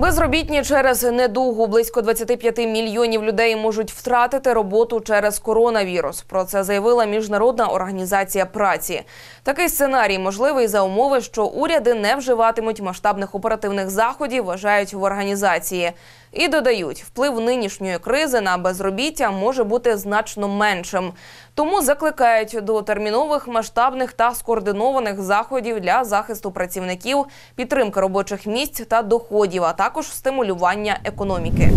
Безробітні через недугу близько 25 мільйонів людей можуть втратити роботу через коронавірус. Про це заявила міжнародна організація праці. Такий сценарій можливий за умови, що уряди не вживатимуть масштабних оперативних заходів, вважають в організації. І додають, вплив нинішньої кризи на безробіття може бути значно меншим. Тому закликають до термінових масштабних та скоординованих заходів для захисту працівників, підтримки робочих місць та доходів, а також стимулювання економіки.